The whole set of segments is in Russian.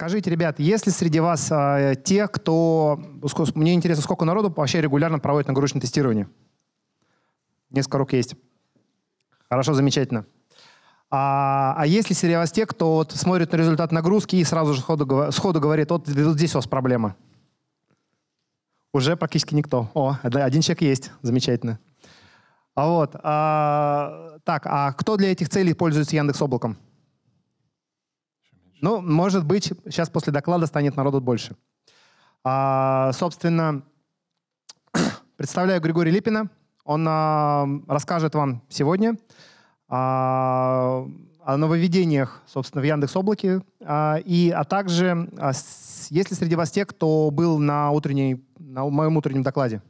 Скажите, ребят, если среди вас э, те, кто... Мне интересно, сколько народу вообще регулярно проводит нагрузочное тестирование? Несколько рук есть. Хорошо, замечательно. А, а если среди вас те, кто вот смотрит на результат нагрузки и сразу же сходу, сходу говорит, вот, вот здесь у вас проблема? Уже практически никто. О, один человек есть. Замечательно. А вот. А, так, а кто для этих целей пользуется Яндекс Облаком? Ну, может быть, сейчас после доклада станет народу больше. А, собственно, представляю Григория Липина. Он а, расскажет вам сегодня а, о нововведениях, собственно, в Яндекс Облаке, а, и, а также, а, с, если среди вас те, кто был на, утренней, на моем утреннем докладе.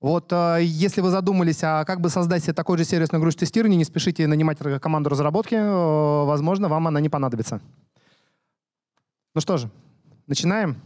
Вот э, если вы задумались, а как бы создать себе такой же сервис нагрузочного тестирования, не спешите нанимать команду разработки, э, возможно, вам она не понадобится. Ну что же, начинаем?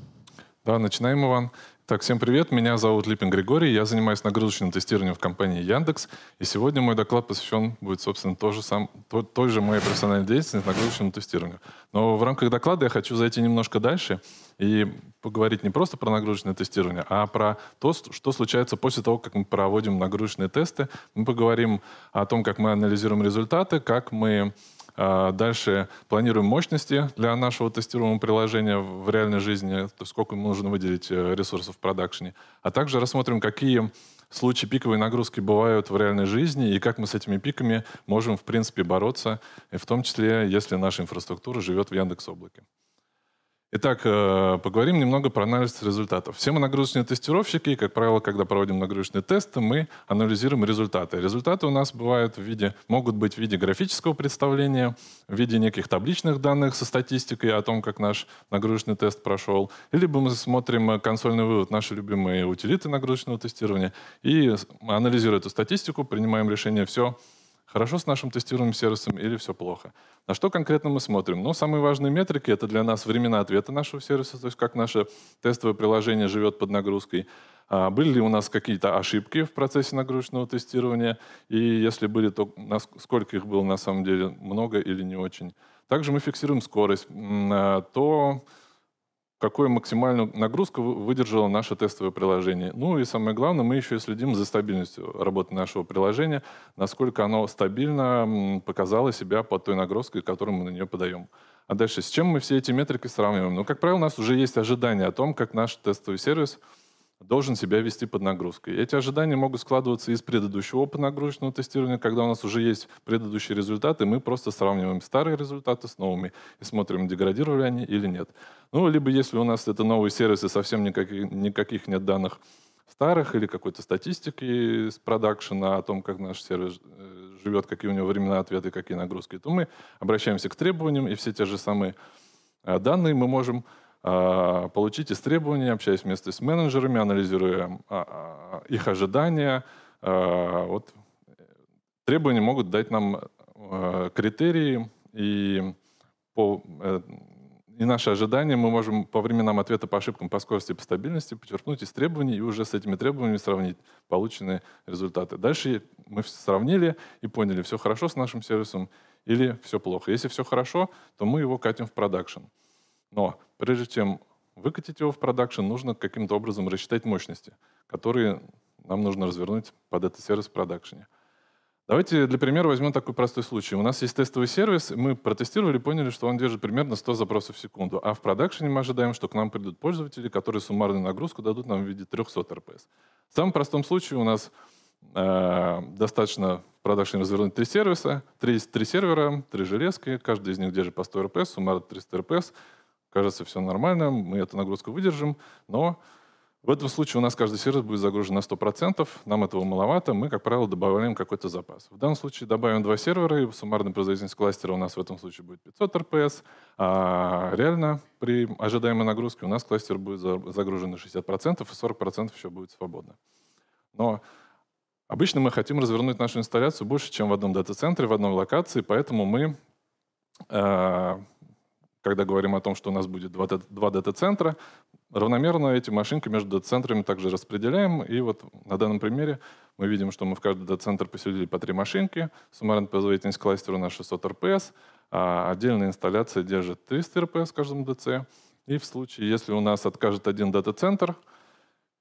Да, начинаем, Иван. Так, всем привет. Меня зовут Липин Григорий. Я занимаюсь нагрузочным тестированием в компании Яндекс. И сегодня мой доклад посвящен будет, собственно, тоже сам, той, той же моей профессиональной деятельности нагрузочному тестированию. Но в рамках доклада я хочу зайти немножко дальше и поговорить не просто про нагрузочное тестирование, а про то, что случается после того, как мы проводим нагрузочные тесты. Мы поговорим о том, как мы анализируем результаты, как мы а дальше планируем мощности для нашего тестируемого приложения в реальной жизни, то сколько ему нужно выделить э, ресурсов в продакшене. А также рассмотрим, какие случаи пиковой нагрузки бывают в реальной жизни и как мы с этими пиками можем, в принципе, бороться, в том числе, если наша инфраструктура живет в Яндекс Облаке. Итак, э, поговорим немного про анализ результатов. Все мы нагрузочные тестировщики, и, как правило, когда проводим нагрузочные тесты, мы анализируем результаты. Результаты у нас бывают в виде, могут быть в виде графического представления, в виде неких табличных данных со статистикой о том, как наш нагрузочный тест прошел, либо мы смотрим э, консольный вывод, наши любимые утилиты нагрузочного тестирования, и анализируя эту статистику, принимаем решение все, Хорошо с нашим тестируемым сервисом или все плохо? На что конкретно мы смотрим? Ну, самые важные метрики — это для нас времена ответа нашего сервиса, то есть как наше тестовое приложение живет под нагрузкой. А были ли у нас какие-то ошибки в процессе нагрузочного тестирования? И если были, то сколько их было на самом деле, много или не очень? Также мы фиксируем скорость. А, то, какую максимальную нагрузку выдержало наше тестовое приложение. Ну и самое главное, мы еще и следим за стабильностью работы нашего приложения, насколько оно стабильно показало себя под той нагрузкой, которую мы на нее подаем. А дальше, с чем мы все эти метрики сравниваем? Ну, как правило, у нас уже есть ожидания о том, как наш тестовый сервис – должен себя вести под нагрузкой. Эти ожидания могут складываться из предыдущего опен-нагрузочного тестирования, когда у нас уже есть предыдущие результаты, мы просто сравниваем старые результаты с новыми и смотрим, деградировали они или нет. Ну, либо если у нас это новые сервисы, совсем никаких, никаких нет данных старых или какой-то статистики с продакшена о том, как наш сервис э, живет, какие у него времена ответы, какие нагрузки, то мы обращаемся к требованиям, и все те же самые э, данные мы можем а, получить истребования, общаясь вместе с менеджерами, анализируя а, а, их ожидания. Вот э, требования могут дать нам э, критерии, и, по, э, и наши ожидания мы можем по временам ответа по ошибкам, по скорости, по стабильности подчеркнуть из требований и уже с этими требованиями сравнить полученные результаты. Дальше мы сравнили и поняли, все хорошо с нашим сервисом или все плохо. Если все хорошо, то мы его катим в продакшн. Но прежде чем выкатить его в продакшн, нужно каким-то образом рассчитать мощности, которые нам нужно развернуть под этот сервис в продакшене. Давайте для примера возьмем такой простой случай. У нас есть тестовый сервис, мы протестировали, поняли, что он держит примерно 100 запросов в секунду, а в продакшене мы ожидаем, что к нам придут пользователи, которые суммарную нагрузку дадут нам в виде 300 RPS. В самом простом случае у нас э, достаточно в продакшене развернуть три сервиса, три, три сервера, три железки, каждый из них держит по 100 RPS, суммарно 300 RPS — кажется, все нормально, мы эту нагрузку выдержим, но в этом случае у нас каждый сервис будет загружен на 100%, нам этого маловато, мы, как правило, добавляем какой-то запас. В данном случае добавим два сервера, и суммарная производительность кластера у нас в этом случае будет 500 РПС, а реально при ожидаемой нагрузке у нас кластер будет загружен на 60%, и 40% еще будет свободно. Но обычно мы хотим развернуть нашу инсталляцию больше, чем в одном дата-центре, в одной локации, поэтому мы э, когда говорим о том, что у нас будет два, два дата-центра, равномерно эти машинки между дата-центрами также распределяем. И вот на данном примере мы видим, что мы в каждый дата-центр поселили по три машинки. Суммарная производительность кластера у нас 600 РПС. А отдельная инсталляция держит 300 РПС в каждом ДЦ. И в случае, если у нас откажет один дата-центр,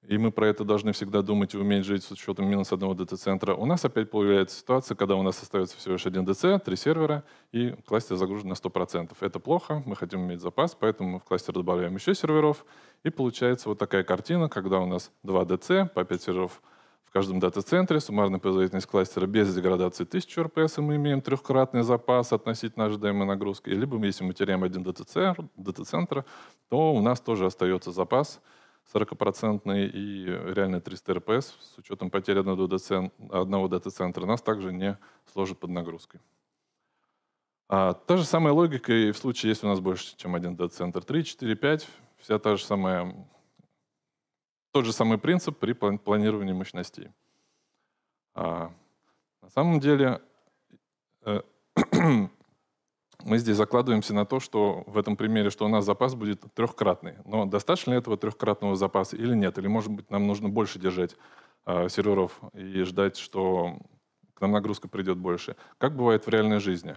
и мы про это должны всегда думать и уметь жить с учетом минус одного дата центра у нас опять появляется ситуация, когда у нас остается всего лишь один DC, три сервера, и кластер загружен на 100%. Это плохо, мы хотим иметь запас, поэтому мы в кластер добавляем еще серверов, и получается вот такая картина, когда у нас два DC, по 5 серверов в каждом дата-центре, суммарная производительность кластера без деградации 1000 RPS и мы имеем трехкратный запас относительно ожидаемой нагрузки, либо если мы теряем один дата-центр, то у нас тоже остается запас — 40% и реально 300 РПС с учетом потери одного, дата центра нас также не сложит под нагрузкой. А, та же самая логика и в случае, если у нас больше, чем один дата-центр. 3, 4, 5, вся та же самая, тот же самый принцип при планировании мощностей. А, на самом деле, э, мы здесь закладываемся на то, что в этом примере, что у нас запас будет трехкратный. Но достаточно ли этого трехкратного запаса или нет? Или, может быть, нам нужно больше держать э, серверов и ждать, что к нам нагрузка придет больше? Как бывает в реальной жизни?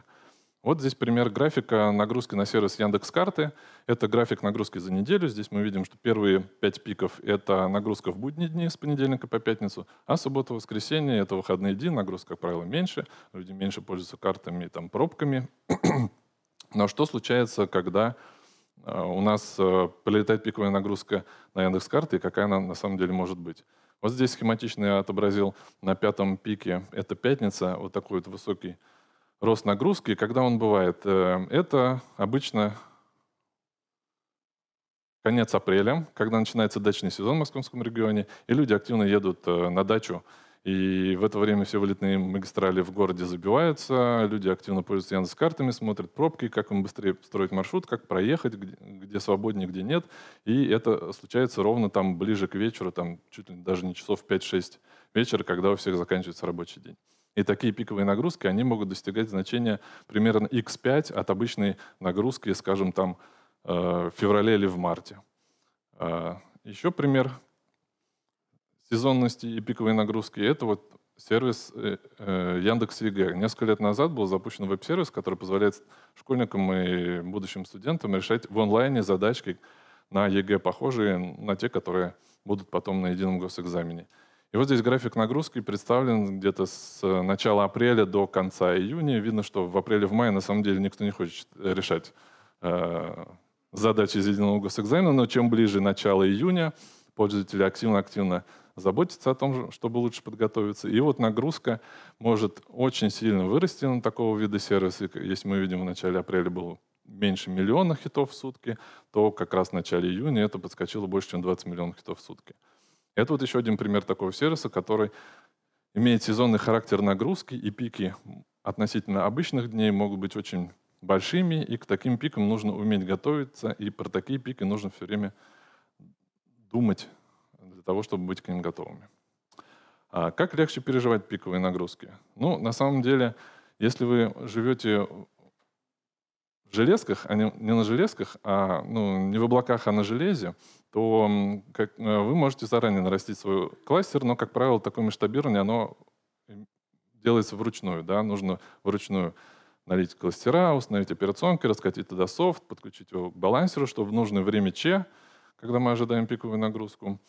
Вот здесь пример графика нагрузки на сервис Яндекс.Карты. Это график нагрузки за неделю. Здесь мы видим, что первые пять пиков — это нагрузка в будние дни с понедельника по пятницу, а суббота-воскресенье — это выходные дни, нагрузка, как правило, меньше. Люди меньше пользуются картами, там, пробками. Но что случается, когда э, у нас э, прилетает пиковая нагрузка на Яндекс.Карты и какая она на самом деле может быть? Вот здесь схематично я отобразил на пятом пике, это пятница, вот такой вот высокий рост нагрузки, когда он бывает? Э, это обычно конец апреля, когда начинается дачный сезон в московском регионе, и люди активно едут э, на дачу. И в это время все вылетные магистрали в городе забиваются, люди активно пользуются Яндекс-картами, смотрят пробки, как им быстрее строить маршрут, как проехать, где, где свободнее, где нет. И это случается ровно там ближе к вечеру, там чуть ли даже не часов 5-6 вечера, когда у всех заканчивается рабочий день. И такие пиковые нагрузки, они могут достигать значения примерно x5 от обычной нагрузки, скажем, там, э, в феврале или в марте. Э, Еще пример сезонности и пиковой нагрузки – это вот сервис э, Яндекс ЕГЭ. Несколько лет назад был запущен веб-сервис, который позволяет школьникам и будущим студентам решать в онлайне задачки на ЕГЭ, похожие на те, которые будут потом на едином госэкзамене. И вот здесь график нагрузки представлен где-то с э, начала апреля до конца июня. Видно, что в апреле, в мае на самом деле никто не хочет э, решать э, задачи из единого госэкзамена, но чем ближе начало июня, пользователи активно-активно заботятся о том, чтобы лучше подготовиться. И вот нагрузка может очень сильно вырасти на такого вида сервиса. Если мы видим, в начале апреля было меньше миллиона хитов в сутки, то как раз в начале июня это подскочило больше, чем 20 миллионов хитов в сутки. Это вот еще один пример такого сервиса, который имеет сезонный характер нагрузки, и пики относительно обычных дней могут быть очень большими, и к таким пикам нужно уметь готовиться, и про такие пики нужно все время думать для того, чтобы быть к ним готовыми. А как легче переживать пиковые нагрузки? Ну, на самом деле, если вы живете железках, а не, не на железках, а ну, не в облаках, а на железе, то как, э, вы можете заранее нарастить свой кластер, но, как правило, такое масштабирование, оно эм, делается вручную, да, нужно вручную налить кластера, установить операционки, раскатить туда софт, подключить его к балансеру, чтобы в нужное время Че, когда мы ожидаем пиковую нагрузку,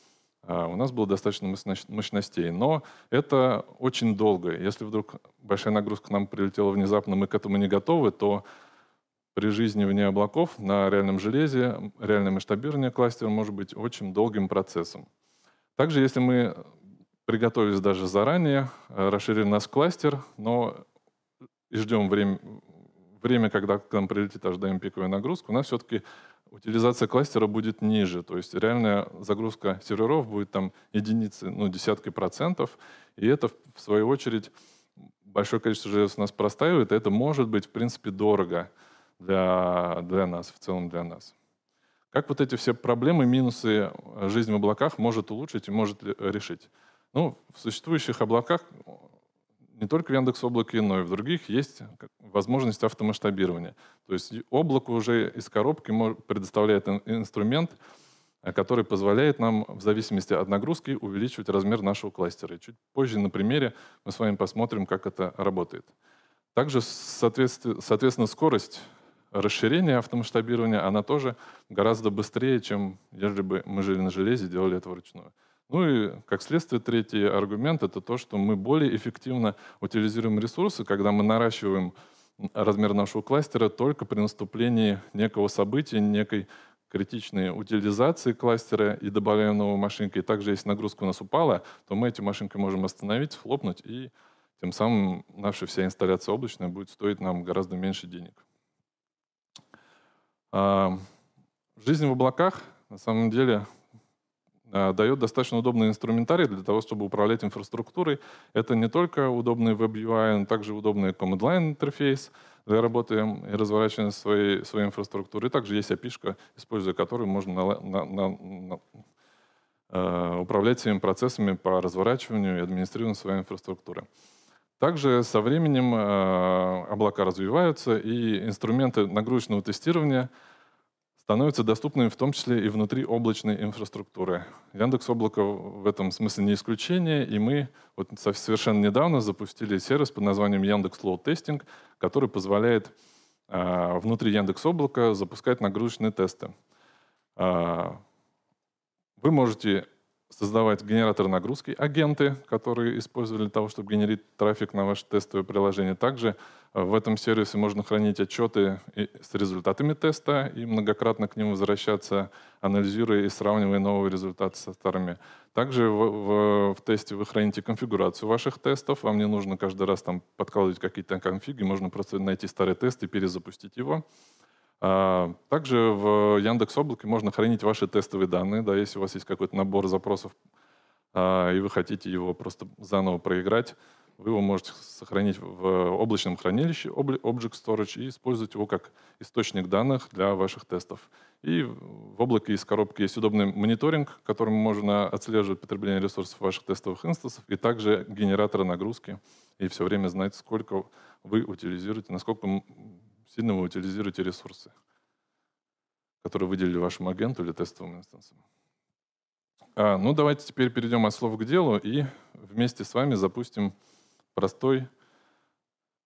а, у нас было достаточно мощностей. Но это очень долго. Если вдруг большая нагрузка к нам прилетела внезапно, мы к этому не готовы, то при жизни вне облаков на реальном железе реальное масштабирование кластера может быть очень долгим процессом. Также, если мы приготовились даже заранее, э, расширили наш кластер, но и ждем время, время, когда к нам прилетит HDM пиковая нагрузка, у нас все-таки утилизация кластера будет ниже. То есть реальная загрузка серверов будет там единицы, ну, десятки процентов. И это, в свою очередь, большое количество желез у нас простаивает, и это может быть, в принципе, дорого для, для нас, в целом для нас. Как вот эти все проблемы, минусы э, жизни в облаках может улучшить и может э, решить? Ну, в существующих облаках э, не только в Яндекс облаке, но и в других есть возможность автомасштабирования. То есть облако уже из коробки предоставляет инструмент, который позволяет нам в зависимости от нагрузки увеличивать размер нашего кластера. И чуть позже на примере мы с вами посмотрим, как это работает. Также, соответственно, скорость расширение автомасштабирования, она тоже гораздо быстрее, чем если бы мы жили на железе и делали это вручную. Ну и, как следствие, третий аргумент – это то, что мы более эффективно утилизируем ресурсы, когда мы наращиваем размер нашего кластера только при наступлении некого события, некой критичной утилизации кластера и добавляем новую машинку. И также, если нагрузка у нас упала, то мы эти машинки можем остановить, хлопнуть, и тем самым наша вся инсталляция облачная будет стоить нам гораздо меньше денег. Жизнь в облаках на самом деле а, дает достаточно удобный инструментарий для того, чтобы управлять инфраструктурой. Это не только удобный Web UI, но также удобный Command Line интерфейс для работы и разворачивания своей, своей инфраструктуры. И также есть api используя которую можно на, на, на, на, а, управлять своими процессами по разворачиванию и администрированию своей инфраструктуры. Также со временем э, облака развиваются, и инструменты нагрузочного тестирования становятся доступными в том числе и внутри облачной инфраструктуры. Яндекс Облако в этом смысле не исключение, и мы вот совершенно недавно запустили сервис под названием Яндекс Load Testing, который позволяет э, внутри Яндекс Облака запускать нагрузочные тесты. Э, вы можете создавать генераторы нагрузки, агенты, которые использовали для того, чтобы генерить трафик на ваше тестовое приложение. Также э, в этом сервисе можно хранить отчеты с результатами теста и многократно к ним возвращаться, анализируя и сравнивая новые результаты со старыми. Также в, в, в тесте вы храните конфигурацию ваших тестов. Вам не нужно каждый раз там подкладывать какие-то конфиги, можно просто найти старый тест и перезапустить его. А, также в Яндекс Облаке можно хранить ваши тестовые данные. Да, если у вас есть какой-то набор запросов, а, и вы хотите его просто заново проиграть, вы его можете сохранить в облачном хранилище Object Storage и использовать его как источник данных для ваших тестов. И в облаке из коробки есть удобный мониторинг, которым можно отслеживать потребление ресурсов ваших тестовых инстансов, и также генераторы нагрузки, и все время знать, сколько вы утилизируете, насколько сильно вы утилизируете ресурсы, которые выделили вашему агенту или тестовым инстанциям. А, ну, давайте теперь перейдем от слов к делу и вместе с вами запустим простой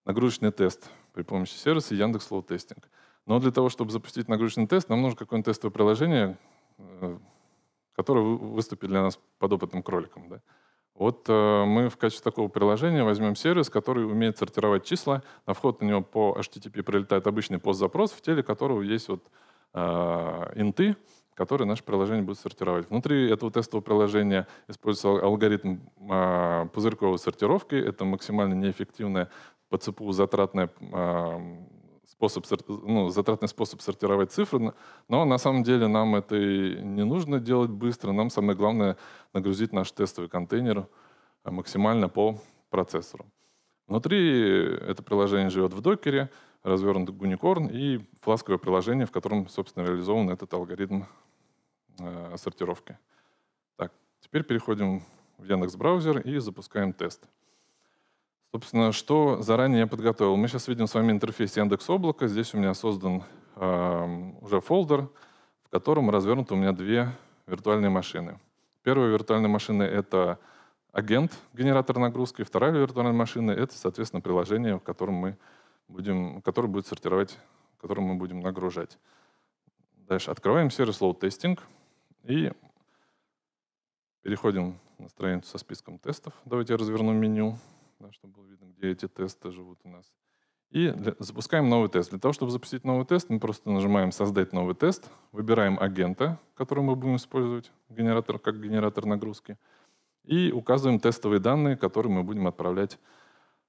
нагрузочный тест при помощи сервиса Яндекс Load Тестинг. Но для того, чтобы запустить нагрузочный тест, нам нужно какое-нибудь тестовое приложение, э, которое выступит для нас подопытным кроликом. Да? Вот э, мы в качестве такого приложения возьмем сервис, который умеет сортировать числа. На вход на него по HTTP прилетает обычный пост-запрос, в теле которого есть вот э, инты, которые наше приложение будет сортировать. Внутри этого тестового приложения используется алгоритм э, пузырьковой сортировки. Это максимально неэффективная по ЦПУ затратная э, способ, ну, затратный способ сортировать цифры, но на самом деле нам это и не нужно делать быстро. Нам самое главное нагрузить наш тестовый контейнер э, максимально по процессору. Внутри это приложение живет в докере, развернут Unicorn и фласковое приложение, в котором, собственно, реализован этот алгоритм э, сортировки. Так, теперь переходим в Яндекс браузер и запускаем тест. Собственно, что заранее я подготовил. Мы сейчас видим с вами интерфейс Яндекс Облака. Здесь у меня создан э, уже фолдер, в котором развернуты у меня две виртуальные машины. Первая виртуальная машина — это агент, генератор нагрузки. Вторая виртуальная машина — это, соответственно, приложение, в котором мы будем, которое будет сортировать, которое мы будем нагружать. Дальше открываем сервис Load Testing и переходим на страницу со списком тестов. Давайте я разверну меню да, чтобы было видно, где эти тесты живут у нас. И для, запускаем новый тест. Для того, чтобы запустить новый тест, мы просто нажимаем «Создать новый тест», выбираем агента, который мы будем использовать, генератор как генератор нагрузки, и указываем тестовые данные, которые мы будем отправлять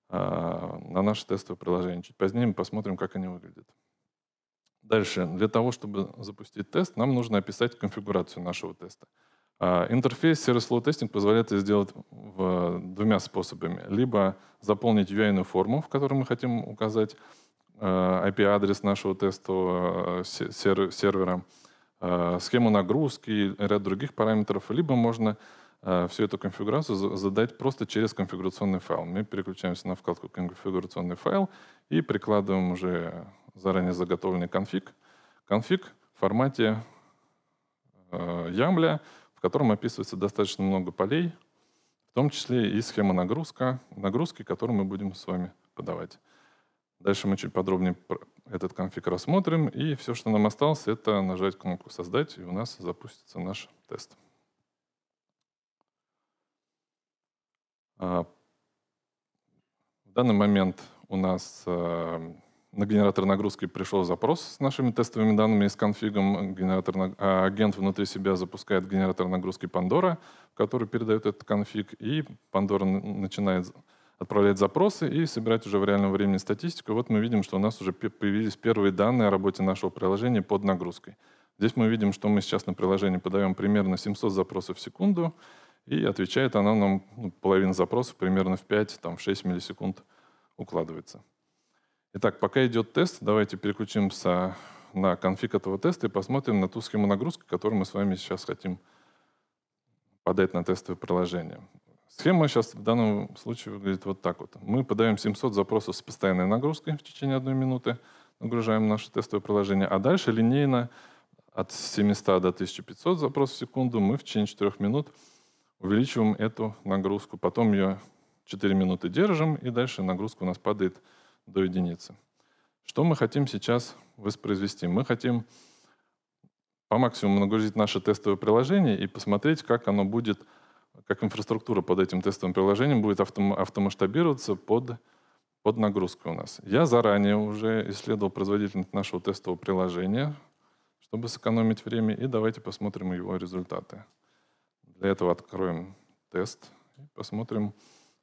э, на наше тестовое приложение. Чуть позднее мы посмотрим, как они выглядят. Дальше, для того, чтобы запустить тест, нам нужно описать конфигурацию нашего теста. А, интерфейс Service Load Testing позволяет это сделать э, двумя способами. Либо заполнить UI-ную форму, в которой мы хотим указать э, IP-адрес нашего тестового э, сервера, схему нагрузки и ряд других параметров, либо можно всю эту конфигурацию задать просто через конфигурационный файл. Мы переключаемся на вкладку «Конфигурационный файл» и прикладываем уже заранее заготовленный конфиг. Конфиг в формате YAML, в котором описывается достаточно много полей, в том числе и схема нагрузка, нагрузки, которую мы будем с вами подавать. Дальше мы чуть подробнее этот конфиг рассмотрим, и все, что нам осталось, это нажать кнопку «Создать», и у нас запустится наш тест. А, в данный момент у нас э, на генератор нагрузки пришел запрос с нашими тестовыми данными и с конфигом. Генератор, а, агент внутри себя запускает генератор нагрузки Pandora, который передает этот конфиг, и Пандора начинает отправлять запросы и собирать уже в реальном времени статистику. вот мы видим, что у нас уже появились первые данные о работе нашего приложения под нагрузкой. Здесь мы видим, что мы сейчас на приложении подаем примерно 700 запросов в секунду, и отвечает она нам ну, половина запросов примерно в 5-6 миллисекунд укладывается. Итак, пока идет тест, давайте переключимся на конфиг этого теста и посмотрим на ту схему нагрузки, которую мы с вами сейчас хотим подать на тестовое приложение. Схема сейчас в данном случае выглядит вот так вот. Мы подаем 700 запросов с постоянной нагрузкой в течение одной минуты, нагружаем наше тестовое приложение, а дальше линейно от 700 до 1500 запросов в секунду мы в течение 4 минут увеличиваем эту нагрузку. Потом ее 4 минуты держим, и дальше нагрузка у нас падает до единицы. Что мы хотим сейчас воспроизвести? Мы хотим по максимуму нагрузить наше тестовое приложение и посмотреть, как оно будет, как инфраструктура под этим тестовым приложением будет автомасштабироваться под, под нагрузкой у нас. Я заранее уже исследовал производительность нашего тестового приложения, чтобы сэкономить время, и давайте посмотрим его результаты. Для этого откроем тест и посмотрим,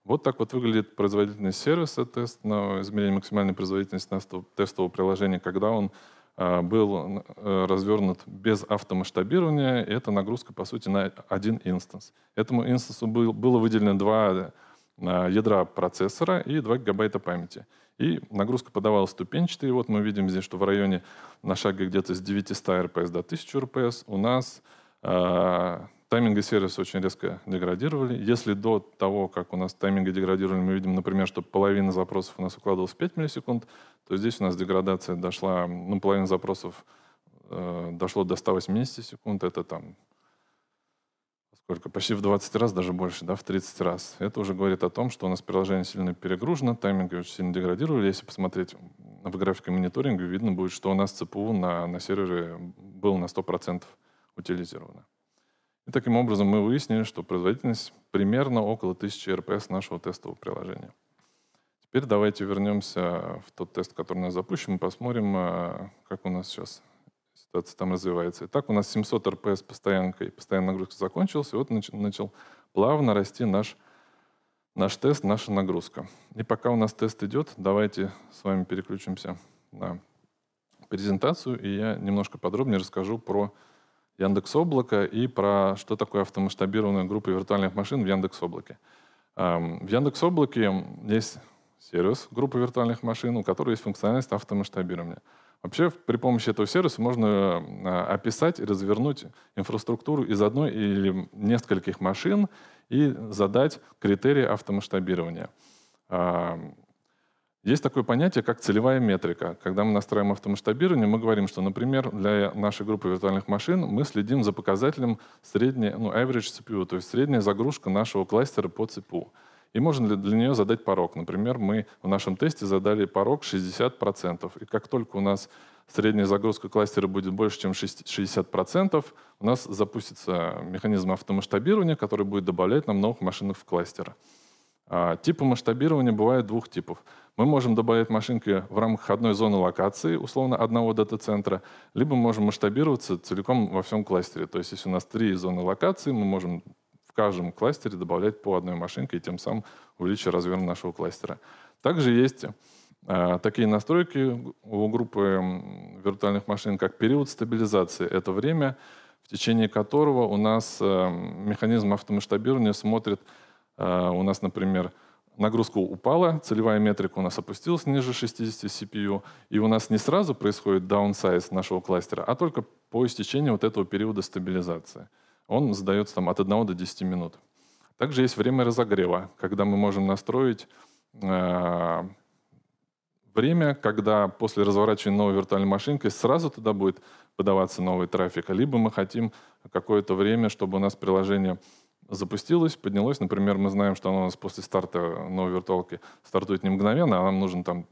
вот так вот выглядит производительность сервиса тест на измерение максимальной производительности тестового приложения, когда он а, был э, развернут без автомасштабирования, и это нагрузка, по сути, на один инстанс. Этому инстансу было выделено два а, ядра процессора и 2 гигабайта памяти. И нагрузка подавалась ступенчатой. И вот мы видим здесь, что в районе на шаге где-то с 900 РПС до 1000 РПС у нас а, Тайминги сервиса очень резко деградировали. Если до того, как у нас тайминги деградировали, мы видим, например, что половина запросов у нас укладывалась в 5 миллисекунд, то здесь у нас деградация дошла, ну, половина запросов э, дошло до 180 секунд, это там сколько? Почти в 20 раз, даже больше, да, в 30 раз. Это уже говорит о том, что у нас приложение сильно перегружено, тайминги очень сильно деградировали. Если посмотреть в графике мониторинга, видно будет, что у нас ЦПУ на, на сервере был на 100% утилизировано. И таким образом мы выяснили, что производительность примерно около 1000 РПС нашего тестового приложения. Теперь давайте вернемся в тот тест, который у нас запущен, и посмотрим, э, как у нас сейчас ситуация там развивается. Итак, у нас 700 РПС постоянка, и постоянная нагрузка закончилась, и вот начал плавно расти наш, наш тест, наша нагрузка. И пока у нас тест идет, давайте с вами переключимся на презентацию, и я немножко подробнее расскажу про Яндекс Облака и про что такое автомасштабированная группа виртуальных машин в Яндекс Облаке. Эм, в Яндекс Облаке есть сервис группы виртуальных машин, у которой есть функциональность автомасштабирования. Вообще при помощи этого сервиса можно э, описать и развернуть инфраструктуру из одной или нескольких машин и задать критерии автомасштабирования. Эм, есть такое понятие, как целевая метрика. Когда мы настраиваем автомасштабирование, мы говорим, что, например, для нашей группы виртуальных машин мы следим за показателем средняя, ну, average CPU, то есть средняя загрузка нашего кластера по CPU. И можно ли для нее задать порог. Например, мы в нашем тесте задали порог 60%. И как только у нас средняя загрузка кластера будет больше, чем 60%, у нас запустится механизм автомасштабирования, который будет добавлять нам новых машинок в кластер. А, типы масштабирования бывают двух типов. Мы можем добавлять машинки в рамках одной зоны локации, условно одного дата-центра, либо мы можем масштабироваться целиком во всем кластере. То есть если у нас три зоны локации, мы можем в каждом кластере добавлять по одной машинке и тем самым увеличить размер нашего кластера. Также есть э, такие настройки у группы виртуальных машин, как период стабилизации. Это время, в течение которого у нас э, механизм автомасштабирования смотрит э, у нас, например, нагрузка упала, целевая метрика у нас опустилась ниже 60 CPU, и у нас не сразу происходит downsize нашего кластера, а только по истечении вот этого периода стабилизации. Он задается там от 1 до 10 минут. Также есть время разогрева, когда мы можем настроить э, время, когда после разворачивания новой виртуальной машинкой сразу туда будет подаваться новый трафик, либо мы хотим какое-то время, чтобы у нас приложение запустилось, поднялось. Например, мы знаем, что оно у нас после старта новой виртуалки стартует не мгновенно, а нам нужен там,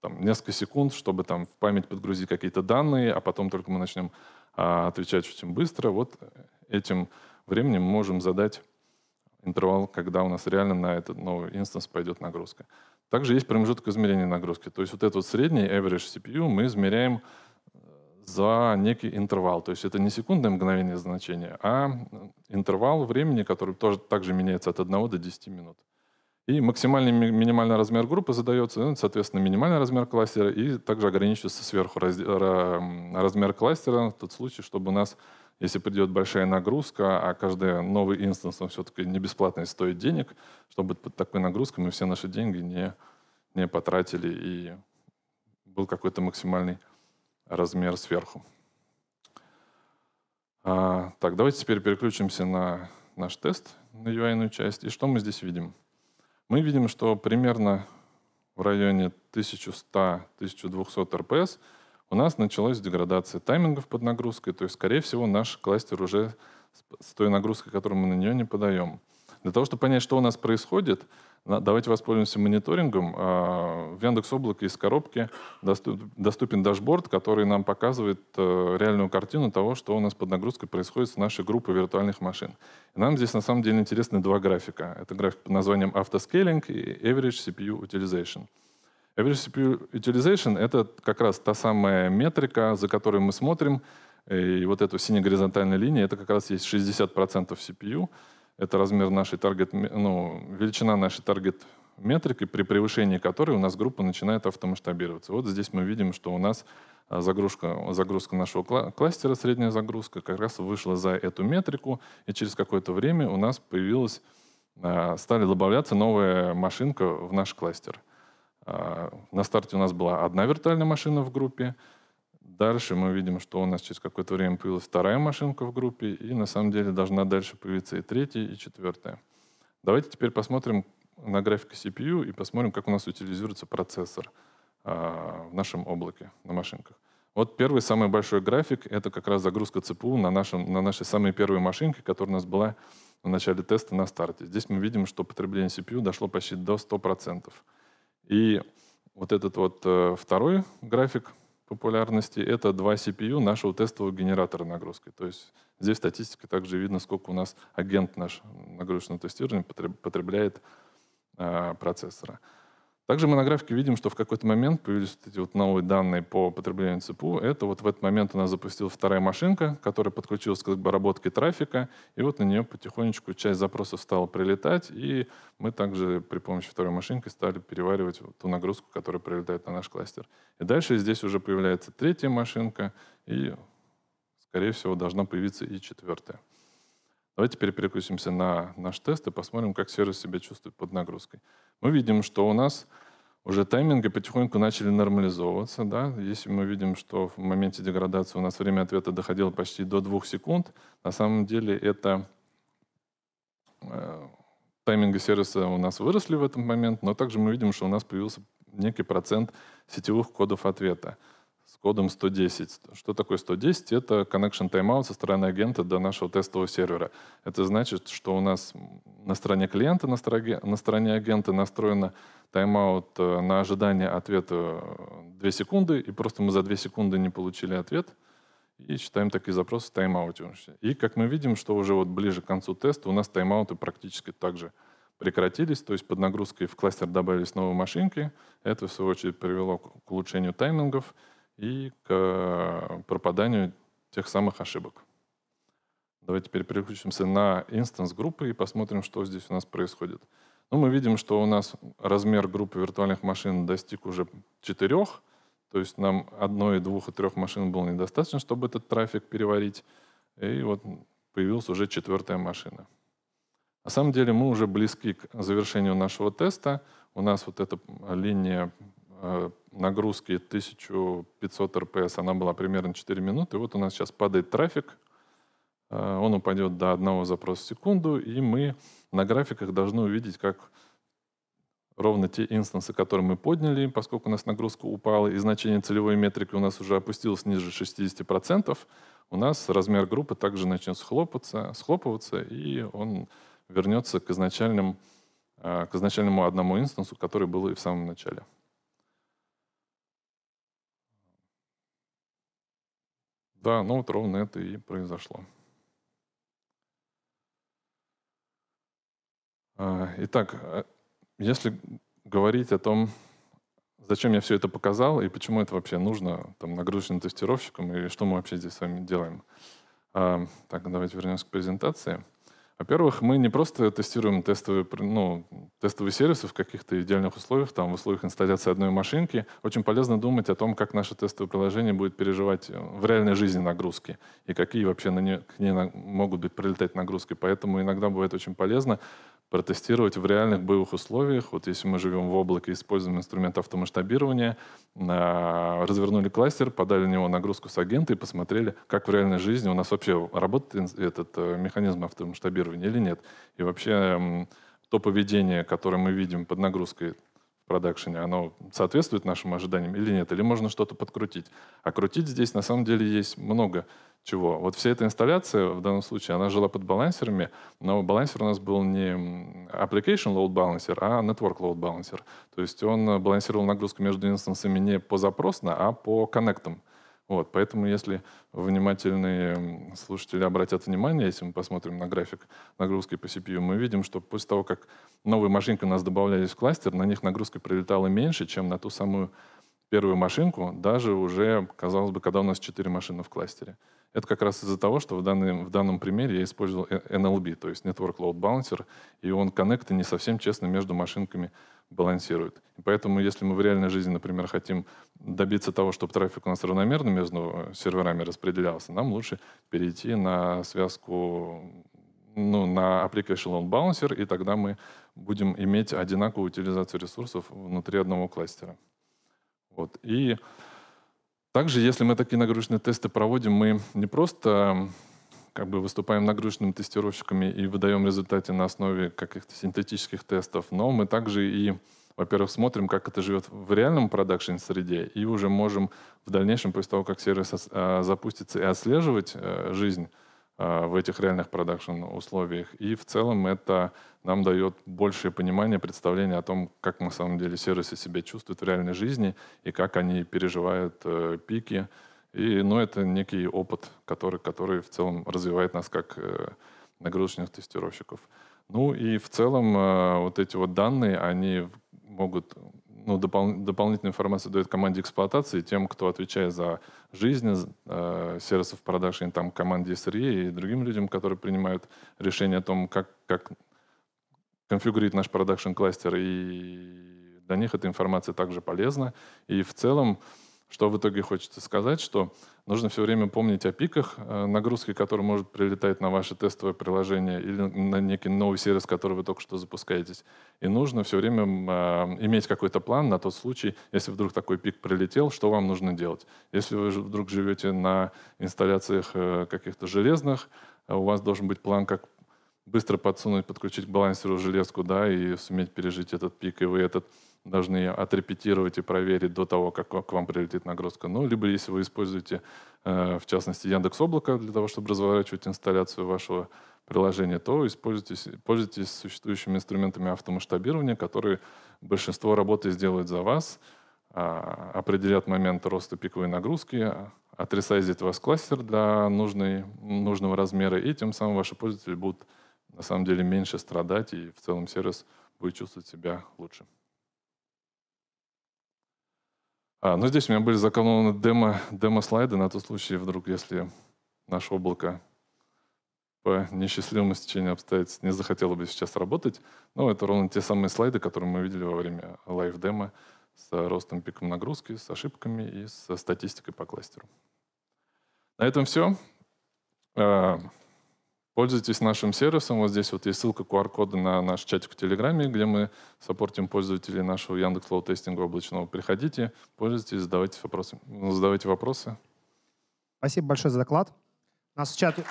там несколько секунд, чтобы там в память подгрузить какие-то данные, а потом только мы начнем а, отвечать очень быстро. Вот этим временем мы можем задать интервал, когда у нас реально на этот новый инстанс пойдет нагрузка. Также есть промежуток измерения нагрузки. То есть вот этот вот средний average CPU мы измеряем за некий интервал. То есть это не секундное мгновение значения, а э, интервал времени, который тоже также меняется от 1 до 10 минут. И максимальный минимальный размер группы задается, ну, соответственно, минимальный размер кластера, и также ограничивается сверху раз, размер кластера, в тот случай, чтобы у нас, если придет большая нагрузка, а каждый новый инстанс, он все-таки не бесплатный, стоит денег, чтобы под такой нагрузкой мы все наши деньги не, не потратили, и был какой-то максимальный размер сверху. А, так, давайте теперь переключимся на наш тест, на UI часть. И что мы здесь видим? Мы видим, что примерно в районе 1100-1200 РПС у нас началась деградация таймингов под нагрузкой, то есть, скорее всего, наш кластер уже с той нагрузкой, которую мы на нее не подаем. Для того, чтобы понять, что у нас происходит, давайте воспользуемся мониторингом. А, в Яндекс Облаке из коробки доступен дашборд, который нам показывает э, реальную картину того, что у нас под нагрузкой происходит с нашей группой виртуальных машин. нам здесь на самом деле интересны два графика. Это график под названием автоскейлинг и average CPU utilization. Average CPU utilization — это как раз та самая метрика, за которой мы смотрим, и вот эту сине-горизонтальную линию, это как раз есть 60% CPU, это размер нашей таргет, ну, величина нашей таргет метрики, при превышении которой у нас группа начинает автомасштабироваться. Вот здесь мы видим, что у нас а, загрузка, загрузка нашего кластера, средняя загрузка, как раз вышла за эту метрику, и через какое-то время у нас появилась, а, стали добавляться новая машинка в наш кластер. А, на старте у нас была одна виртуальная машина в группе, Дальше мы видим, что у нас через какое-то время появилась вторая машинка в группе, и на самом деле должна дальше появиться и третья, и четвертая. Давайте теперь посмотрим на графике CPU и посмотрим, как у нас утилизируется процессор а, в нашем облаке на машинках. Вот первый самый большой график — это как раз загрузка ЦПУ на, нашем, на нашей самой первой машинке, которая у нас была в начале теста на старте. Здесь мы видим, что потребление CPU дошло почти до 100%. И вот этот вот э, второй график — популярности, это два CPU нашего тестового генератора нагрузки. То есть здесь статистика также видно, сколько у нас агент наш нагрузочного тестирования потребляет э, процессора. Также мы на графике видим, что в какой-то момент появились вот эти вот новые данные по потреблению ЦПУ. Это вот в этот момент у нас запустилась вторая машинка, которая подключилась к обработке трафика, и вот на нее потихонечку часть запросов стала прилетать, и мы также при помощи второй машинки стали переваривать вот ту нагрузку, которая прилетает на наш кластер. И дальше здесь уже появляется третья машинка, и, скорее всего, должна появиться и четвертая. Давайте теперь переключимся на наш тест и посмотрим, как сервис себя чувствует под нагрузкой. Мы видим, что у нас уже тайминги потихоньку начали нормализовываться. Да? Если мы видим, что в моменте деградации у нас время ответа доходило почти до двух секунд, на самом деле это э, тайминги сервиса у нас выросли в этом момент, но также мы видим, что у нас появился некий процент сетевых кодов ответа с кодом 110. Что такое 110? Это connection timeout со стороны агента до нашего тестового сервера. Это значит, что у нас на стороне клиента, на стороне, агента настроено тайм-аут э, на ожидание ответа 2 э, секунды, и просто мы за 2 секунды не получили ответ, и считаем такие запросы тайм-аутимся. И как мы видим, что уже вот ближе к концу теста у нас тайм-ауты практически также прекратились, то есть под нагрузкой в кластер добавились новые машинки. Это, в свою очередь, привело к улучшению таймингов — и к э, пропаданию тех самых ошибок. Давайте теперь переключимся на инстанс группы и посмотрим, что здесь у нас происходит. Ну, мы видим, что у нас размер группы виртуальных машин достиг уже четырех, то есть нам одной, двух и трех машин было недостаточно, чтобы этот трафик переварить. И вот появилась уже четвертая машина. На самом деле мы уже близки к завершению нашего теста. У нас вот эта линия Э, нагрузки 1500 РПС, она была примерно 4 минуты. Вот у нас сейчас падает трафик, э, он упадет до одного запроса в секунду, и мы на графиках должны увидеть, как ровно те инстансы, которые мы подняли, поскольку у нас нагрузка упала, и значение целевой метрики у нас уже опустилось ниже 60%, у нас размер группы также начнет схлопаться, схлопываться, и он вернется к, изначальным, э, к изначальному одному инстансу, который был и в самом начале. Да, ну вот ровно это и произошло. А, итак, а, если говорить о том, зачем я все это показал и почему это вообще нужно там, нагрузочным тестировщикам и что мы вообще здесь с вами делаем. А, так, давайте вернемся к презентации. Во-первых, мы не просто тестируем тестовые, ну, тестовые сервисы в каких-то идеальных условиях, там, в условиях инсталляции одной машинки. Очень полезно думать о том, как наше тестовое приложение будет переживать э, в реальной жизни нагрузки и какие вообще на не, к ней на, могут быть прилетать нагрузки. Поэтому иногда бывает очень полезно протестировать в реальных боевых условиях. Вот если мы живем в облаке, используем инструмент автомасштабирования, а, развернули кластер, подали на него нагрузку с агента и посмотрели, как в реальной жизни у нас вообще работает этот э, механизм автомасштабирования или нет. И вообще то поведение, которое мы видим под нагрузкой в продакшене, оно соответствует нашим ожиданиям или нет, или можно что-то подкрутить. А крутить здесь на самом деле есть много чего. Вот вся эта инсталляция в данном случае, она жила под балансерами, но балансер у нас был не application load balancer, а network load balancer. То есть он балансировал нагрузку между инстансами не по запросно, а по коннектам. Вот, поэтому, если внимательные слушатели обратят внимание, если мы посмотрим на график нагрузки по CPU, мы видим, что после того, как новые машинки у нас добавлялись в кластер, на них нагрузка прилетала меньше, чем на ту самую первую машинку, даже уже, казалось бы, когда у нас 4 машины в кластере. Это как раз из-за того, что в, данный, в данном примере я использовал NLB, то есть Network Load Balancer, и он коннекты не совсем честно между машинками балансирует. И поэтому, если мы в реальной жизни, например, хотим добиться того, чтобы трафик у нас равномерно между э, серверами распределялся, нам лучше перейти на связку ну, на Application Load Balancer, и тогда мы будем иметь одинаковую утилизацию ресурсов внутри одного кластера. Вот. И также, если мы такие нагрузочные тесты проводим, мы не просто как бы выступаем нагрузочными тестировщиками и выдаем результаты на основе каких-то синтетических тестов, но мы также и, во-первых, смотрим, как это живет в реальном продакшн-среде, и уже можем в дальнейшем, после того, как сервис э, запустится, и отслеживать э, жизнь Э, в этих реальных продакшн условиях. И в целом это нам дает большее понимание, представление о том, как на самом деле сервисы себя чувствуют в реальной жизни и как они переживают э, пики. И, ну, это некий опыт, который, который в целом развивает нас как э, нагрузочных тестировщиков. Ну и в целом э, вот эти вот данные, они могут ну, допол- дополнительную информацию дает команде эксплуатации, тем, кто отвечает за жизнь э, сервисов продаж, там команде SRE и другим людям, которые принимают решение о том, как, как конфигурить наш продакшн-кластер, и для них эта информация также полезна. И в целом, э, что в итоге хочется сказать, что нужно все время помнить о пиках э, нагрузки, которые может прилетать на ваше тестовое приложение или на некий новый сервис, который вы только что запускаетесь. И нужно все время э, иметь какой-то план на тот случай, если вдруг такой пик прилетел, что вам нужно делать. Если вы вдруг живете на инсталляциях э, каких-то железных, у вас должен быть план, как быстро подсунуть, подключить к балансеру железку, да, и суметь пережить этот пик, и вы этот должны отрепетировать и проверить до того, как к вам прилетит нагрузка. Ну, либо если вы используете, э, в частности, Яндекс Облако для того, чтобы разворачивать инсталляцию вашего приложения, то используйтесь, пользуйтесь существующими инструментами автомасштабирования, которые большинство работы сделают за вас, а, определят момент роста пиковой нагрузки, отресайзит вас кластер до нужной, нужного размера, и тем самым ваши пользователи будут на самом деле меньше страдать, и в целом сервис будет чувствовать себя лучше. А, ну, здесь у меня были заканованы демо, демо-слайды на тот случай, вдруг, если наше облако по несчастливому стечению обстоятельств не захотело бы сейчас работать. Но ну, это ровно те самые слайды, которые мы видели во время лайв-демо с ростом пиком нагрузки, с ошибками и со статистикой по кластеру. На этом все. А, Пользуйтесь нашим сервисом. Вот здесь вот есть ссылка QR-кода на наш чатик в Телеграме, где мы саппортим пользователей нашего Яндекс Лоу Тестинга облачного. Приходите, пользуйтесь, задавайте вопросы. Задавайте вопросы. Спасибо большое за доклад. У нас в чате...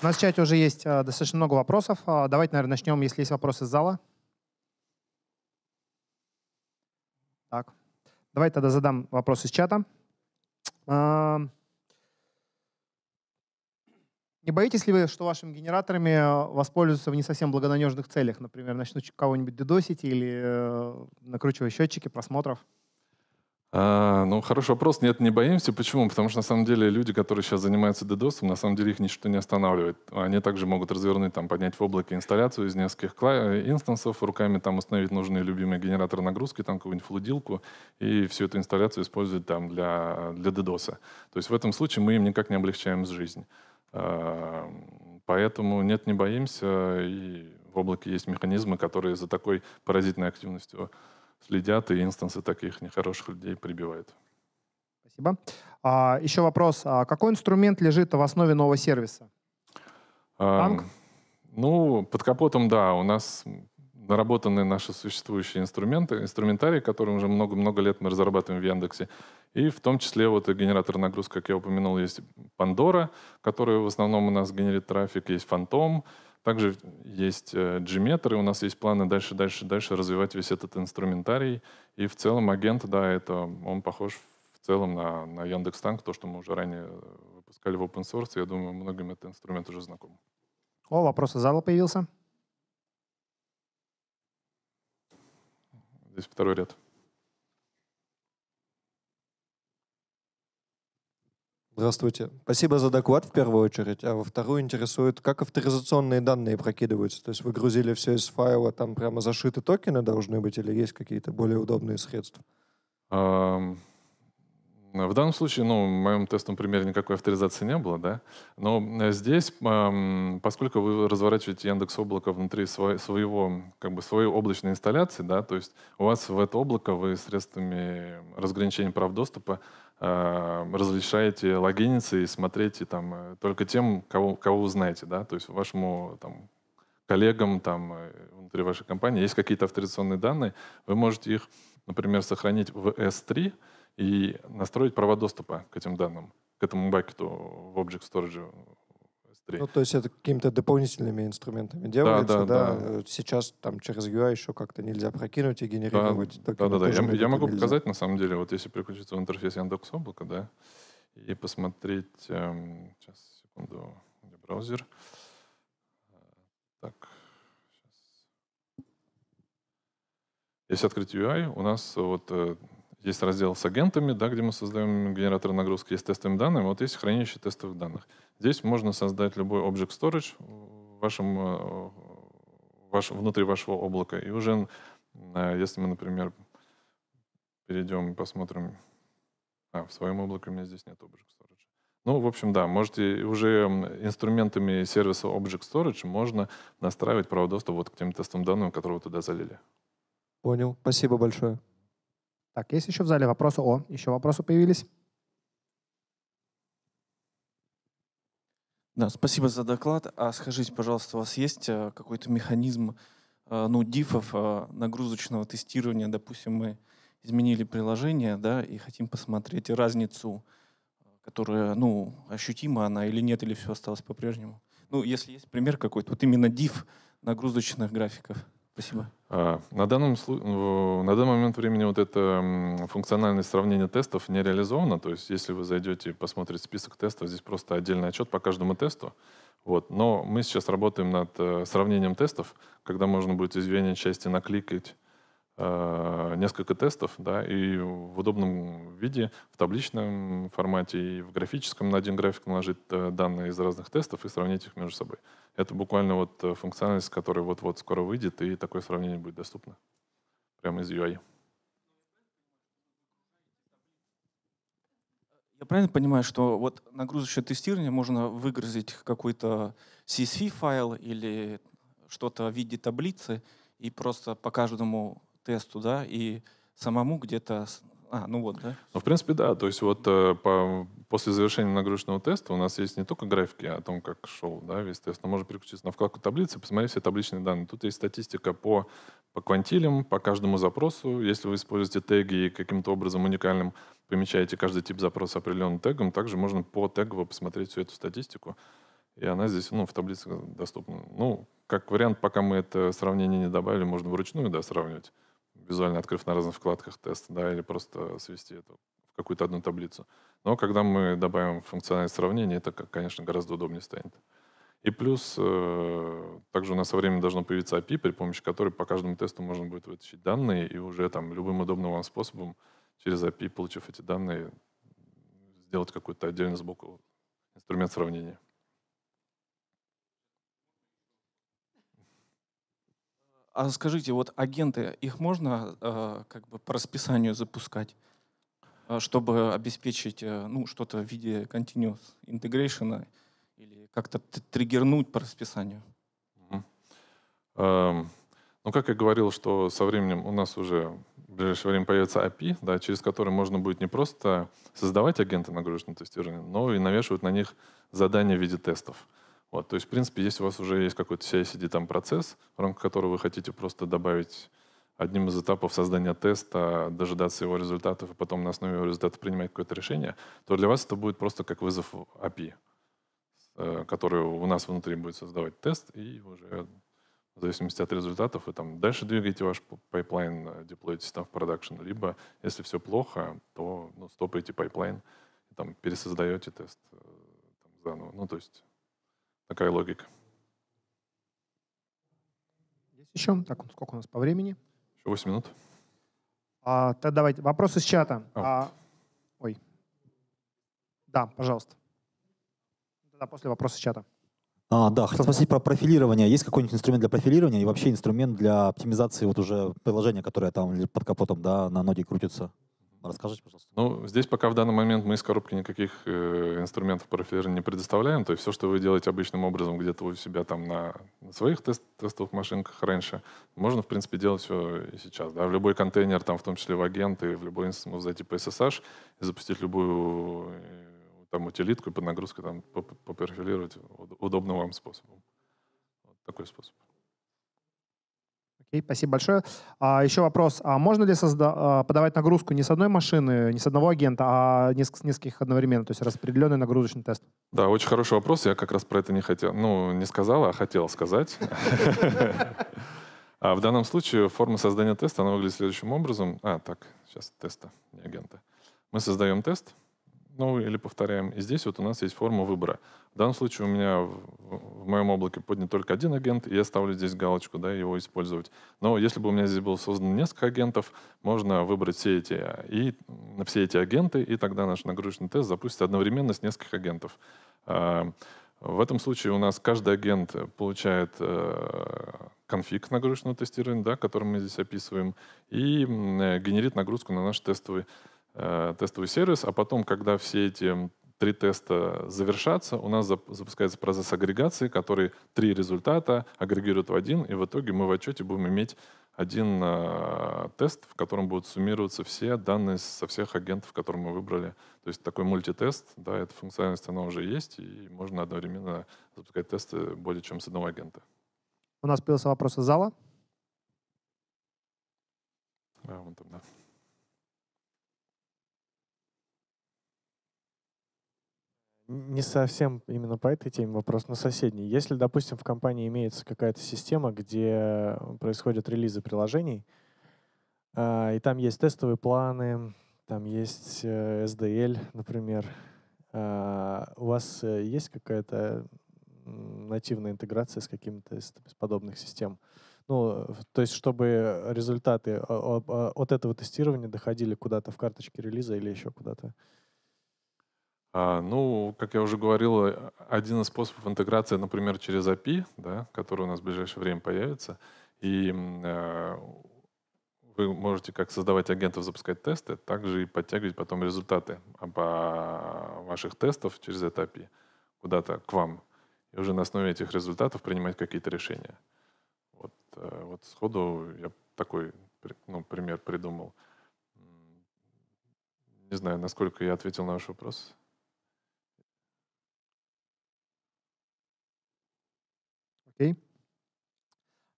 У нас в чате уже есть э, достаточно много вопросов. Э, давайте, наверное, начнем, если есть вопросы из зала. Так. Давайте тогда задам вопрос из чата. Эм, не боитесь ли вы, что вашими генераторами э, воспользуются в не совсем благонадежных целях? Например, начнут кого-нибудь дедосить или э, накручивая счетчики просмотров? А, ну, хороший вопрос. Нет, не боимся. Почему? Потому что, на самом деле, люди, которые сейчас занимаются дедосом, на самом деле их ничто не останавливает. Они также могут развернуть, там, поднять в облаке инсталляцию из нескольких э, инстансов, руками там установить нужные любимые генераторы нагрузки, там какую-нибудь флудилку, и всю эту инсталляцию использовать там для, для дедоса. То есть в этом случае мы им никак не облегчаем жизнь. Эм, поэтому нет, не боимся. И в облаке есть механизмы, которые за такой паразитной активностью следят, и инстансы таких нехороших людей прибивают. Спасибо. А, еще вопрос. А какой инструмент лежит в основе нового сервиса? Банк? Эм, а, ну, под капотом, да. У нас наработаны наши существующие инструменты, инструментарий, который уже много-много лет мы разрабатываем в Яндексе. И в том числе вот и генератор нагрузки, как я упомянул, есть Pandora, которая в основном у нас генерит трафик, есть Phantom, также есть э, Gmeter, и у нас есть планы дальше, дальше, дальше развивать весь этот инструментарий. И в целом агент, да, это он похож в целом на, на Танк, то, что мы уже ранее э, выпускали в open source. Я думаю, многим этот инструмент уже знаком. О, вопрос из зала появился. Здесь второй ряд. Здравствуйте. Спасибо за доклад в первую очередь, а во вторую интересует, как авторизационные данные прокидываются. То есть вы грузили все из файла, там прямо зашиты токены должны быть или есть какие-то более удобные средства? В данном случае, ну, в моем тестовом примере никакой авторизации не было, да. Но э, здесь, поскольку вы разворачиваете Яндекс облако внутри своего, как бы своей облачной инсталляции, да, то есть у вас в это облако вы средствами разграничения прав доступа а, разрешаете логиниться и смотреть там, э, только тем, кого, кого вы знаете. Да? То есть вашему там, коллегам там, э, внутри вашей компании есть какие-то авторизационные данные, вы можете их, например, сохранить в S3 и настроить права доступа к этим данным, к этому бакету в Object Storage ну, то есть это какими-то дополнительными инструментами делается, да? да, да. да. Э, сейчас там через UI еще как-то нельзя прокинуть и генерировать. Да, да, да. Я, я могу нельзя. показать, на самом деле, вот если переключиться в интерфейс Яндекс Облака, да, и посмотреть... Эм, сейчас, секунду, где браузер? Так, сейчас. Если открыть UI, у нас вот э, есть раздел с агентами, да, где мы создаем генератор нагрузки, есть тестовые данные, вот есть хранилище тестовых данных. Здесь можно создать любой Object Storage в вашем, э, ваш, внутри вашего облака. И уже, э, если мы, например, перейдем и посмотрим... А, в своем облаке у меня здесь нет Object Storage. Ну, в общем, да, можете уже инструментами сервиса Object Storage можно настраивать право доступа вот к тем тестовым данным, которые вы туда залили. Понял. Спасибо большое. Так, есть еще в зале вопросы? О, еще вопросы появились. Да, спасибо за доклад. А скажите, пожалуйста, у вас есть э, какой-то механизм э, ну, дифов э, нагрузочного тестирования? Допустим, мы изменили приложение, да, и хотим посмотреть разницу, которая, ну, ощутима она или нет, или все осталось по-прежнему. Ну, если есть пример какой-то, вот именно диф нагрузочных графиков. Спасибо. А, на, данном, э, на данный момент времени вот это функциональное сравнение тестов не реализовано. То есть если вы зайдете и посмотрите список тестов, здесь просто отдельный отчет по каждому тесту. Вот. Но мы сейчас работаем над э, сравнением тестов, когда можно будет извинение части накликать Э, несколько тестов, да, и в удобном виде, в табличном формате и в графическом на один график наложить э, данные из разных тестов и сравнить их между собой. Это буквально вот э, функциональность, которая вот-вот скоро выйдет, и такое сравнение будет доступно прямо из UI. Я правильно понимаю, что вот нагрузочное тестирование можно выгрузить какой-то CSV файл или что-то в виде таблицы и просто по каждому тесту, да, и самому где-то... А, ну вот, да? Ну, в принципе, да. То есть вот э, по, после завершения нагрузочного теста у нас есть не только графики о том, как шел да, весь тест, но можно переключиться на вкладку таблицы, посмотреть все табличные данные. Тут есть статистика по, по квантилям, по каждому запросу. Если вы используете теги и каким-то образом уникальным помечаете каждый тип запроса определенным тегом, также можно по тегово посмотреть всю эту статистику. И она здесь ну, в таблице доступна. Ну, как вариант, пока мы это сравнение не добавили, можно вручную да, сравнивать визуально открыв на разных вкладках тест, да, или просто свести это в какую-то одну таблицу. Но когда мы добавим функциональное сравнение, это, конечно, гораздо удобнее станет. И плюс, э, также у нас со временем должно появиться API, при помощи которой по каждому тесту можно будет вытащить данные и уже там любым удобным вам способом через API, получив эти данные, сделать какую то отдельную сбоку инструмент сравнения. А скажите, вот агенты, их можно э, как бы по расписанию запускать, э, чтобы обеспечить э, ну, что-то в виде continuous integration или как-то триггернуть по расписанию? Uh -huh. Эм, ну, как я говорил, что со временем у нас уже в ближайшее время появится API, да, через который можно будет не просто создавать агенты нагрузочного тестирования, но и навешивать на них задания в виде тестов. Вот, то есть, в принципе, если у вас уже есть какой-то CI-CD там процесс, в рамках которого вы хотите просто добавить одним из этапов создания теста, дожидаться его результатов и потом на основе его результатов принимать какое-то решение, то для вас это будет просто как вызов API, э, который у нас внутри будет создавать тест, и уже в зависимости от результатов вы там дальше двигаете ваш пайплайн, э, деплоитесь там в продакшн, либо если все плохо, то ну, стопаете пайплайн, там пересоздаете тест э, там, заново. Ну, то есть Такая логика. Есть еще? Так, сколько у нас по времени? Еще 8 минут. А, тогда давайте, вопрос из чата. А. А, ой. Да, пожалуйста. Да, после вопроса из чата. А, да, хотел спросить про профилирование. Есть какой-нибудь инструмент для профилирования и вообще инструмент для оптимизации вот уже приложения, которое там под капотом да, на ноде крутится? Расскажите, пожалуйста. Ну, здесь пока в данный момент мы из коробки никаких э, инструментов профилирования не предоставляем. То есть все, что вы делаете обычным образом где-то у себя там на, на своих тест, тестовых машинках раньше, можно, в принципе, делать все и сейчас. Да? В любой контейнер, там, в том числе в агенты, в любой инстанс зайти по SSH и запустить любую э, там, утилитку и под нагрузкой там, поперфилировать удобным вам способом. Вот такой способ. Окей, спасибо большое. А, еще вопрос. А можно ли созда- а, подавать нагрузку не с одной машины, не с одного агента, а не с нескольких одновременно, то есть распределенный нагрузочный тест? Да, очень хороший вопрос. Я как раз про это не хотел, ну, не сказал, а хотел сказать. А в данном случае форма создания теста, она выглядит следующим образом. А, так, сейчас теста, не агента. Мы создаем тест, новый или повторяем. И здесь вот у нас есть форма выбора. В данном случае у меня в, в моем облаке поднят только один агент, и я ставлю здесь галочку, да, его использовать. Но если бы у меня здесь было создано несколько агентов, можно выбрать все эти, и, все эти агенты, и тогда наш нагрузочный тест запустится одновременно с нескольких агентов. А, в этом случае у нас каждый агент получает э, конфиг нагрузочного тестирования, да, который мы здесь описываем, и э, генерит нагрузку на наш тестовый Э, тестовый сервис, а потом, когда все эти три теста завершатся, у нас запускается процесс агрегации, который три результата агрегирует в один, и в итоге мы в отчете будем иметь один э, тест, в котором будут суммироваться все данные со всех агентов, которые мы выбрали. То есть такой мультитест, да, эта функциональность, она уже есть, и можно одновременно запускать тесты более чем с одного агента. У нас появился вопрос из зала. А, вон там, да. не совсем именно по этой теме вопрос, но соседний. Если, допустим, в компании имеется какая-то система, где происходят релизы приложений, а, и там есть тестовые планы, там есть SDL, э, например, а, у вас э, есть какая-то нативная интеграция с какими-то из подобных систем? Ну, то есть, чтобы результаты от этого тестирования доходили куда-то в карточке релиза или еще куда-то? А, ну, как я уже говорил, один из способов интеграции, например, через API, да, который у нас в ближайшее время появится, и э, вы можете как создавать агентов, запускать тесты, также и подтягивать потом результаты по ваших тестов через это API куда-то к вам. И уже на основе этих результатов принимать какие-то решения. Вот, э, вот сходу я такой ну, пример придумал. Не знаю, насколько я ответил на ваш вопрос. Okay.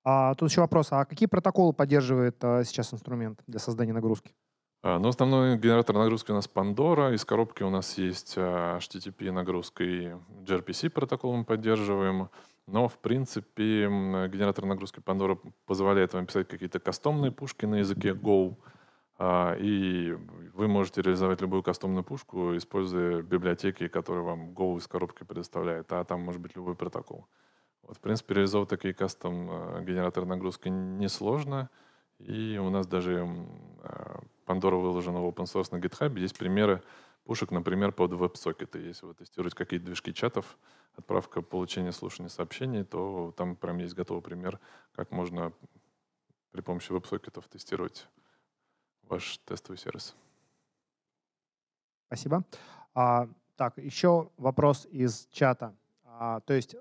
А, тут еще вопрос, а какие протоколы поддерживает а, сейчас инструмент для создания нагрузки? А, ну, основной генератор нагрузки у нас Pandora. Из коробки у нас есть а, HTTP нагрузка и gRPC протокол мы поддерживаем. Но, в принципе, генератор нагрузки Pandora позволяет вам писать какие-то кастомные пушки на языке Go. А, и вы можете реализовать любую кастомную пушку, используя библиотеки, которые вам Go из коробки предоставляет. А там может быть любой протокол. От, в принципе реализовывать такий кастом э, генератор нагрузки несложно. И у нас даже э, Pandora выложена в open source на GitHub. Есть примеры пушек, например, под WebSocket. Если вы тестируете какие-то движки чатов, отправка, получение, слушание сообщений, то там прям есть готовый пример, как можно при помощи WebSocket тестировать ваш тестовый сервис. Спасибо. А, так, еще вопрос из чата. А, то есть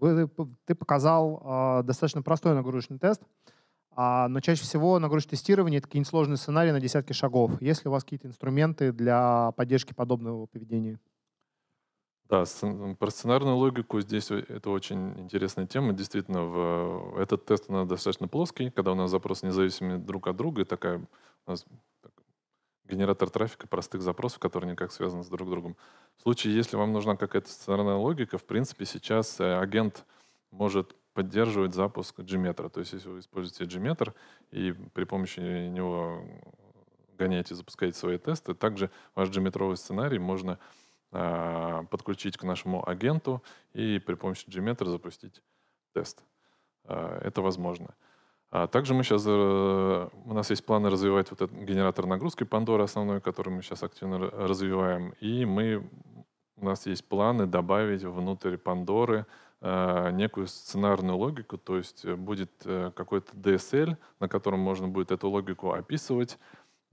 вы, ты показал э, достаточно простой нагрузочный тест, э, но чаще всего нагрузочное тестирование — это какие-нибудь сложные сценарии на десятки шагов. Есть ли у вас какие-то инструменты для поддержки подобного поведения? Да, про сценарную логику здесь это очень интересная тема. Действительно, в, этот тест у нас достаточно плоский, когда у нас запросы независимы друг от друга, и такая у нас генератор трафика простых запросов, которые никак связаны с друг другом. В случае, если вам нужна какая-то сценарная логика, в принципе, сейчас э, агент может поддерживать запуск Gmeter. То есть, если вы используете Gmeter и при помощи него гоняете, запускаете свои тесты, также ваш Gmeter сценарий можно э, подключить к нашему агенту и при помощи Gmeter запустить тест. Э, это возможно. Э, а также мы сейчас, э, у нас есть планы развивать вот этот генератор нагрузки Пандора основной, который мы сейчас активно развиваем. И мы, у нас есть планы добавить внутрь Пандоры э, некую сценарную логику, то есть э, будет какой-то DSL, на котором можно будет эту логику описывать,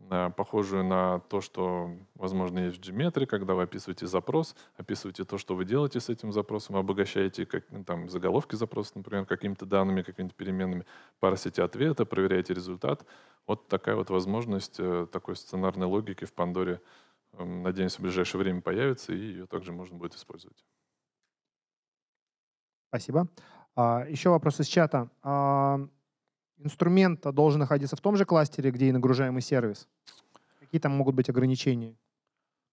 похожую на то, что, возможно, есть в Gmetry, когда вы описываете запрос, описываете то, что вы делаете с этим запросом, обогащаете как, ну, там, заголовки запроса, например, какими-то данными, какими-то переменными, парсите ответа, проверяете результат. Вот такая вот возможность э, такой сценарной логики в Пандоре, эм, надеемся, в ближайшее время появится, и ее также можно будет использовать. Спасибо. А, Еще вопрос из чата. А, инструмент должен находиться в том же кластере, где и нагружаемый сервис? Какие там могут быть ограничения?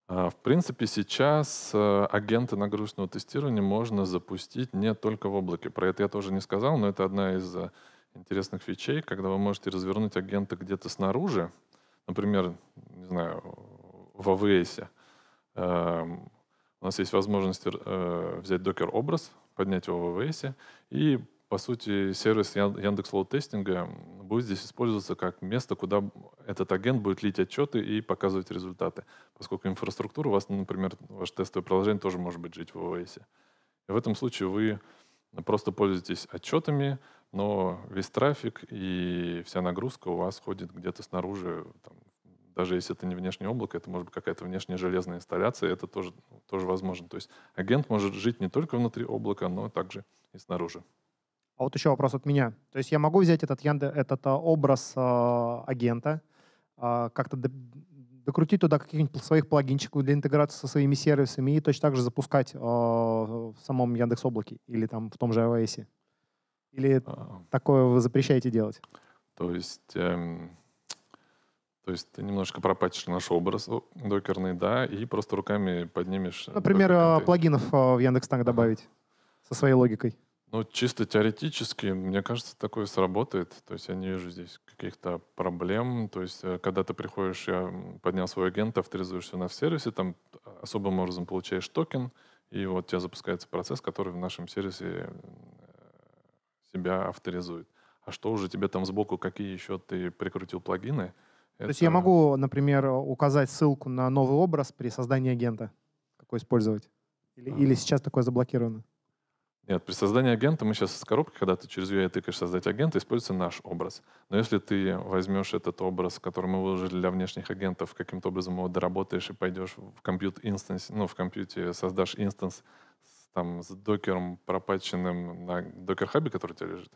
А, в принципе, сейчас э, агенты нагрузочного тестирования можно запустить не только в облаке. Про это я тоже не сказал, но это одна из э, интересных фичей, когда вы можете развернуть агента где-то снаружи, например, не знаю, в AWS. Эм, у нас есть возможность э, взять докер-образ, поднять его в AWS и по сути, сервис Яндекс Лоуд Тестинга будет здесь использоваться как место, куда этот агент будет лить отчеты и показывать результаты. Поскольку инфраструктура у вас, например, ваше тестовое приложение тоже может быть жить в ОС. И в этом случае вы просто пользуетесь отчетами, но весь трафик и вся нагрузка у вас ходит где-то снаружи. Там, даже если это не внешнее облако, это может быть какая-то внешняя железная инсталляция, это тоже, тоже возможно. То есть агент может жить не только внутри облака, но также и снаружи. А вот еще вопрос от меня. То есть я могу взять этот, Янде, этот а, образ э, агента, э, как-то докрутить туда каких-нибудь своих плагинчиков для интеграции со своими сервисами и точно так же запускать э, в самом Яндекс Облаке или там в том же iOS? Или а такое вы запрещаете делать? То есть... Эм... То есть ты немножко пропатишь наш образ докерный, да, и просто руками поднимешь. Э, Например, плагинов в Яндекс.Танк добавить со своей логикой. Ну, чисто теоретически, мне кажется, такое сработает. То есть я не вижу здесь каких-то проблем. То есть э, когда ты приходишь, я поднял свой агент, авторизуешься на сервисе, там а, особым образом получаешь токен, и вот у тебя запускается процесс, который в нашем сервисе э, себя авторизует. А что уже тебе там сбоку, какие еще ты прикрутил плагины? То есть я могу, например, указать ссылку на новый образ при создании агента, какой использовать? Или, а... или сейчас такое заблокировано? Нет, при создании агента мы сейчас с коробки, когда ты через UI тыкаешь создать агента, используется наш образ. Но если ты возьмешь этот образ, который мы выложили для внешних агентов, каким-то образом его доработаешь и пойдешь в compute instance, ну, в компьюте создашь инстанс там, с докером, пропатченным на докер-хабе, который у тебя лежит,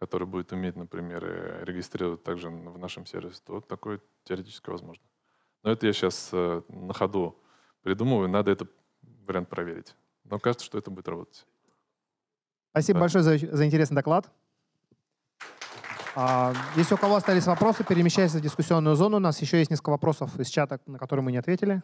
который будет уметь, например, э, регистрировать также в нашем сервисе, то такое теоретически возможно. Но это я сейчас э, на ходу придумываю, надо этот вариант проверить. Но кажется, что это будет работать. Спасибо да. большое за, за интересный доклад. А, если у кого остались вопросы, перемещайтесь в дискуссионную зону. У нас еще есть несколько вопросов из чата, на которые мы не ответили.